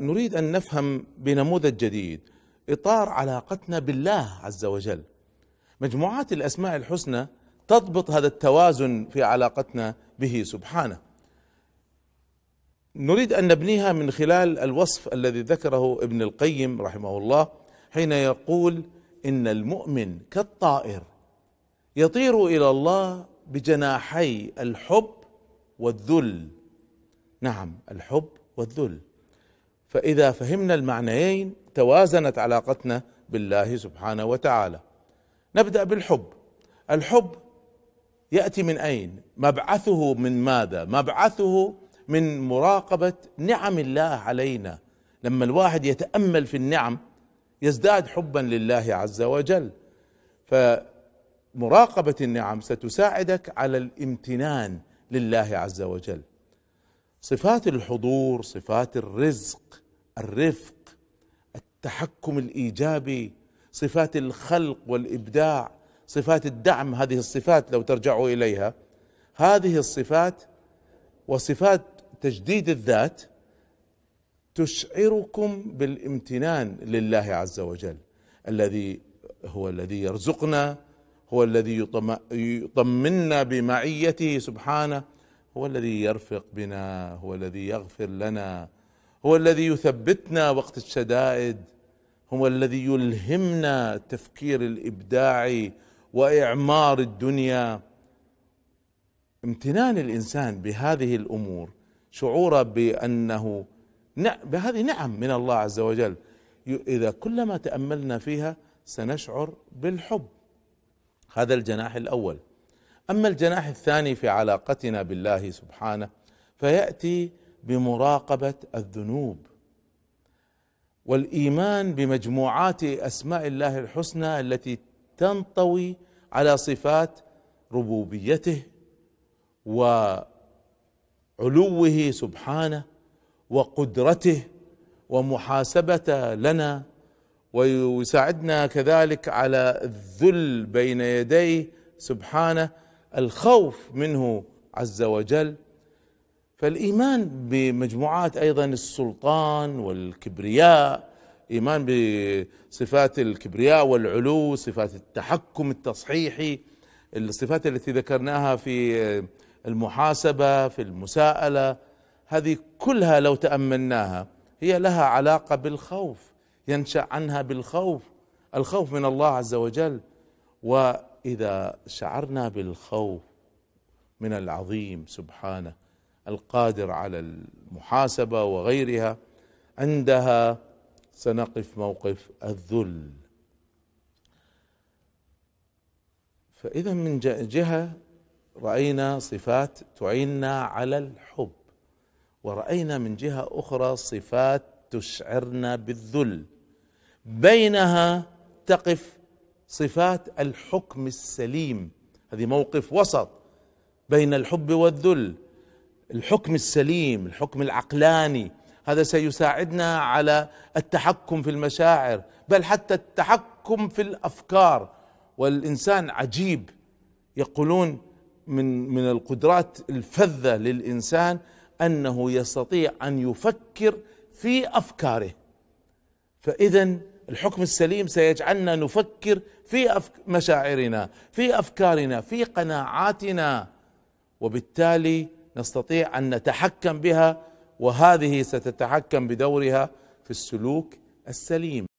نريد ان نفهم بنموذج جديد اطار علاقتنا بالله عز وجل. مجموعات الاسماء الحسنى تضبط هذا التوازن في علاقتنا به سبحانه. نريد ان نبنيها من خلال الوصف الذي ذكره ابن القيم رحمه الله حين يقول ان المؤمن كالطائر يطير الى الله بجناحي الحب والذل. نعم الحب والذل. فإذا فهمنا المعنيين توازنت علاقتنا بالله سبحانه وتعالى نبدأ بالحب الحب يأتي من أين مبعثه من ماذا مبعثه من مراقبة نعم الله علينا لما الواحد يتأمل في النعم يزداد حبا لله عز وجل فمراقبة النعم ستساعدك على الامتنان لله عز وجل صفات الحضور صفات الرزق الرفق التحكم الايجابي صفات الخلق والابداع صفات الدعم هذه الصفات لو ترجعوا اليها هذه الصفات وصفات تجديد الذات تشعركم بالامتنان لله عز وجل الذي هو الذي يرزقنا هو الذي يطمنا بمعيته سبحانه هو الذي يرفق بنا هو الذي يغفر لنا هو الذي يثبتنا وقت الشدائد هو الذي يلهمنا التفكير الابداعي واعمار الدنيا امتنان الانسان بهذه الامور شعوره بانه بهذه نعم من الله عز وجل اذا كلما تاملنا فيها سنشعر بالحب هذا الجناح الاول اما الجناح الثاني في علاقتنا بالله سبحانه فياتي بمراقبه الذنوب والايمان بمجموعات اسماء الله الحسنى التي تنطوي على صفات ربوبيته وعلوه سبحانه وقدرته ومحاسبه لنا ويساعدنا كذلك على الذل بين يديه سبحانه الخوف منه عز وجل فالايمان بمجموعات ايضا السلطان والكبرياء ايمان بصفات الكبرياء والعلو صفات التحكم التصحيحي الصفات التي ذكرناها في المحاسبه في المساءله هذه كلها لو تاملناها هي لها علاقه بالخوف ينشا عنها بالخوف الخوف من الله عز وجل واذا شعرنا بالخوف من العظيم سبحانه القادر على المحاسبه وغيرها عندها سنقف موقف الذل فاذا من جهه راينا صفات تعيننا على الحب وراينا من جهه اخرى صفات تشعرنا بالذل بينها تقف صفات الحكم السليم هذه موقف وسط بين الحب والذل الحكم السليم الحكم العقلاني هذا سيساعدنا على التحكم في المشاعر بل حتى التحكم في الافكار والانسان عجيب يقولون من من القدرات الفذه للانسان انه يستطيع ان يفكر في افكاره فاذا الحكم السليم سيجعلنا نفكر في أفك مشاعرنا في افكارنا في قناعاتنا وبالتالي نستطيع ان نتحكم بها وهذه ستتحكم بدورها في السلوك السليم